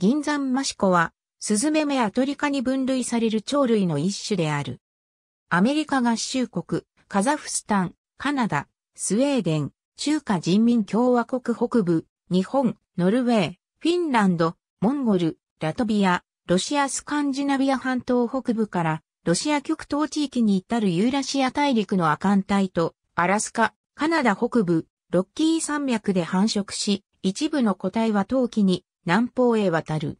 銀山マシコは、スズメ目アトリカに分類される鳥類の一種である。アメリカ合衆国、カザフスタン、カナダ、スウェーデン、中華人民共和国北部、日本、ノルウェー、フィンランド、モンゴル、ラトビア、ロシアスカンジナビア半島北部から、ロシア極東地域に至るユーラシア大陸の亜寒帯と、アラスカ、カナダ北部、ロッキー山脈で繁殖し、一部の個体は冬季に南方へ渡る。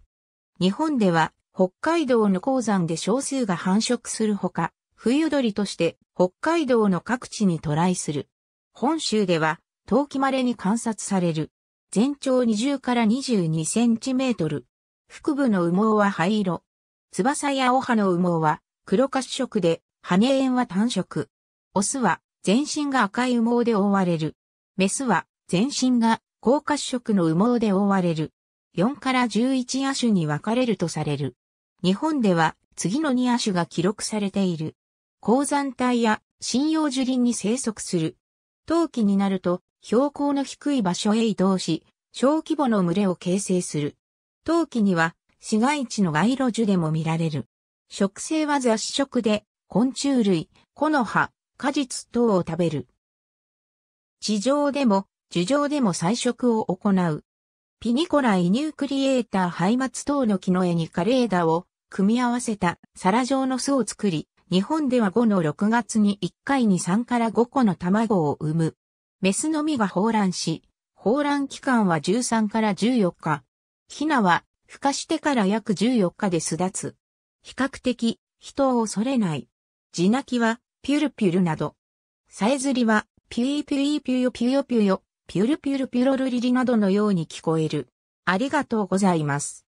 日本では北海道の鉱山で少数が繁殖するほか、冬鳥として北海道の各地に渡来する。本州では冬季稀に観察される。全長20から22センチメートル。腹部の羽毛は灰色。翼や尾羽の羽毛は黒褐色で、羽縁は単色。オスは全身が赤い羽毛で覆われる。メスは全身が高褐色の羽毛で覆われる。4から11野手に分かれるとされる。日本では次の2野手が記録されている。高山帯や針葉樹林に生息する。冬季になると標高の低い場所へ移動し、小規模の群れを形成する。冬季には市街地の街路樹でも見られる。食性は雑食で、昆虫類、木の葉、果実等を食べる。地上でも、樹上でも採食を行う。ピニコライニュークリエイターハイマツ等の木の絵に枯れ枝を組み合わせた皿状の巣を作り、日本では5の6月に1回に3から5個の卵を産む。メスのみが放卵し、放卵期間は13から14日。ヒナは、孵化してから約14日で巣立つ。比較的、人を恐れない。地鳴きは、ピュルピュルなど。さえずりは、ピュイピュイピュヨピュヨピュヨ。ピュルピュルピュロルリリなどのように聞こえる。ありがとうございます。